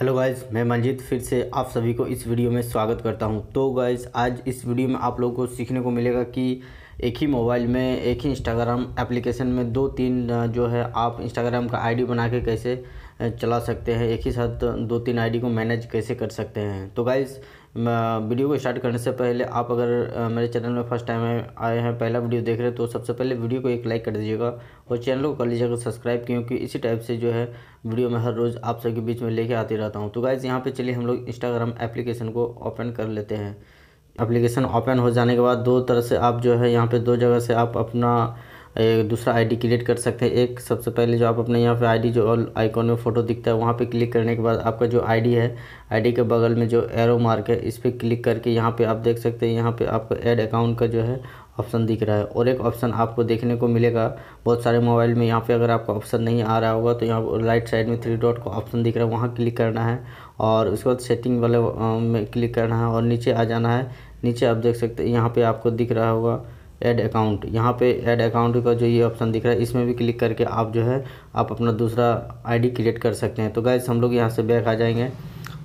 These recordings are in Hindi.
हेलो गाइस मैं मंजीत फिर से आप सभी को इस वीडियो में स्वागत करता हूं तो गाइस आज इस वीडियो में आप लोगों को सीखने को मिलेगा कि एक ही मोबाइल में एक ही इंस्टाग्राम एप्लीकेशन में दो तीन जो है आप इंस्टाग्राम का आईडी बना के कैसे चला सकते हैं एक ही साथ दो तीन आईडी को मैनेज कैसे कर सकते हैं तो गाइज़ वीडियो को स्टार्ट करने से पहले आप अगर मेरे चैनल में फर्स्ट टाइम आए हैं पहला वीडियो देख रहे हैं तो सबसे पहले वीडियो को एक लाइक कर दीजिएगा और चैनल को कर लीजिएगा सब्सक्राइब क्योंकि इसी टाइप से जो है वीडियो मैं हर रोज़ आप सबके बीच में लेके आती रहता हूँ तो गाइज़ यहाँ पर चलिए हम लोग इंस्टाग्राम एप्लीकेशन को ओपन कर लेते हैं एप्लीकेशन ओपन हो जाने के बाद दो तरह से आप जो है यहाँ पर दो जगह से आप अपना दूसरा दूसरा आईडी क्रिएट कर सकते हैं एक सबसे पहले जो आप अपने यहाँ पे आईडी जो आइकॉन में फ़ोटो दिखता है वहाँ पे क्लिक करने के बाद आपका जो आईडी है आईडी के बगल में जो एरो मार्क है इस पर क्लिक करके यहाँ पे आप देख सकते हैं यहाँ पे आपको ऐड अकाउंट का जो है ऑप्शन दिख रहा है और एक ऑप्शन आपको देखने को मिलेगा बहुत सारे मोबाइल में यहाँ पे अगर आपका ऑप्शन नहीं आ रहा होगा तो यहाँ राइट साइड में थ्री डॉट का ऑप्शन दिख रहा है वहाँ क्लिक करना है और उसके बाद सेटिंग वाले में क्लिक करना है और नीचे आ जाना है नीचे आप देख सकते हैं यहाँ पर आपको दिख रहा होगा ऐड अकाउंट यहाँ पे ऐड अकाउंट का जो ये ऑप्शन दिख रहा है इसमें भी क्लिक करके आप जो है आप अपना दूसरा आईडी क्रिएट कर सकते हैं तो गैस हम लोग यहाँ से बैक आ जाएंगे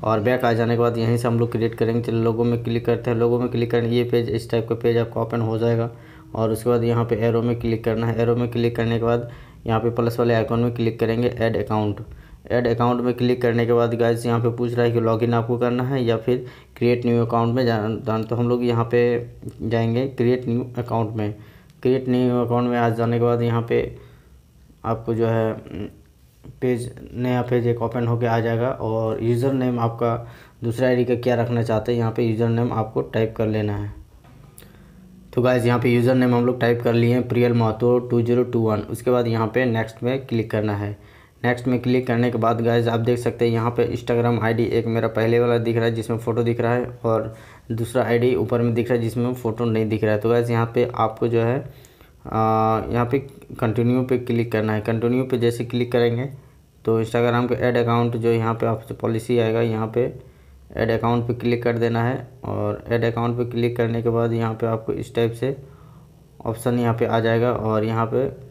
और बैक आ जाने के बाद यहीं से हम लोग क्रिएट करेंगे चलो लोगों में क्लिक करते हैं लोगों में क्लिक करेंगे ये पेज इस टाइप का पेज आपका ओपन हो जाएगा और उसके बाद यहाँ पे एरो में क्लिक करना है एरो में क्लिक करने के बाद यहाँ पे प्लस वाले आइकॉन में क्लिक करेंगे ऐड अकाउंट ऐड अकाउंट में क्लिक करने के बाद गाइस यहाँ पे पूछ रहा है कि लॉगिन आपको करना है या फिर क्रिएट न्यू अकाउंट में जान तो हम लोग यहाँ पे जाएंगे क्रिएट न्यू अकाउंट में क्रिएट न्यू अकाउंट में आज जाने के बाद यहाँ पे आपको जो है पेज नया पेज एक ओपन होकर आ जाएगा और यूज़र नेम आपका दूसरा आईडी का क्या रखना चाहते हैं यहाँ पे यूज़र नेम आपको टाइप कर लेना है तो गाइज़ यहाँ पे यूज़र नेम हम लोग टाइप कर लिए हैं Priyal Mahato two zero two one उसके बाद यहाँ पे नेक्स्ट में क्लिक करना है नेक्स्ट में क्लिक करने के बाद गाइज आप देख सकते हैं यहाँ पे इंस्टाग्राम आईडी एक मेरा पहले वाला दिख रहा है जिसमें फ़ोटो दिख रहा है और दूसरा आईडी ऊपर में दिख रहा है जिसमें फ़ोटो नहीं दिख रहा है तो गाइज़ यहाँ पे आपको जो है यहाँ पे कंटिन्यू पे क्लिक करना है कंटिन्यू पे जैसे क्लिक करेंगे तो इंस्टाग्राम के एड अकाउंट जो यहाँ पर आपसे पॉलिसी आएगा यहाँ पर एड अकाउंट पर क्लिक कर देना है और एड अकाउंट पर क्लिक करने के बाद यहाँ पर आपको इस टाइप से ऑप्शन यहाँ पर आ जाएगा और यहाँ पर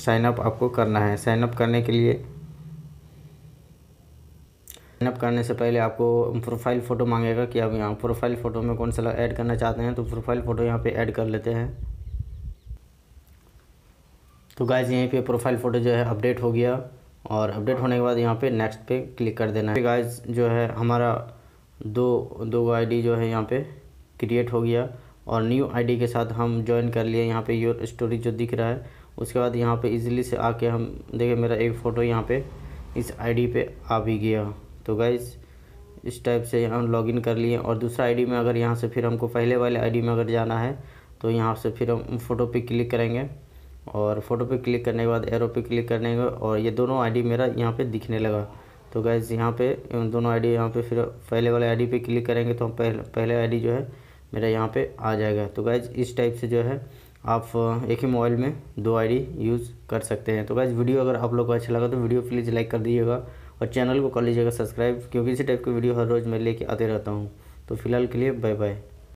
साइनअप आपको करना है साइनअप करने के लिए साइनअप करने से पहले आपको प्रोफाइल फ़ोटो मांगेगा कि आप यहाँ प्रोफाइल फ़ोटो में कौन सा ऐड करना चाहते हैं तो प्रोफाइल फ़ोटो यहाँ पे ऐड कर लेते हैं तो गाइज यहीं पे प्रोफाइल फ़ोटो जो है अपडेट हो गया और अपडेट होने के बाद यहाँ पे नेक्स्ट पे क्लिक कर देना है गाइज जो है हमारा दो दो आई जो है यहाँ पे क्रिएट हो गया और न्यू आई के साथ हम ज्वाइन कर लिए यहाँ पर योर स्टोरी जो दिख रहा है उसके बाद यहाँ पे इजीली से आके हम देखिए मेरा एक फ़ोटो यहाँ पे इस आईडी पे आ भी गया तो गाइज़ इस टाइप से हम लॉगिन कर लिए और दूसरा आईडी में अगर यहाँ से फिर हमको पहले वाले आईडी में अगर जाना है तो यहाँ से फिर हम फ़ोटो पे क्लिक करेंगे और फ़ोटो पे क्लिक करने के बाद एरो पे क्लिक करने के और ये दोनों आई मेरा यहाँ पर दिखने लगा तो गाइज़ यहाँ पर दोनों आई यहाँ पे फिर पहले वाले आई पे क्लिक करेंगे तो हम पहले पहले आईडी जो है मेरा यहाँ पे आ जाएगा तो गैज इस टाइप से जो है आप एक ही मोबाइल में दो आईडी यूज़ कर सकते हैं तो गैज वीडियो अगर आप लोग को अच्छा लगा तो वीडियो प्लीज़ लाइक कर दीजिएगा और चैनल को कर लीजिएगा सब्सक्राइब क्योंकि इसी टाइप की वीडियो हर रोज़ मैं लेके आते रहता हूँ तो फिलहाल के लिए बाय बाय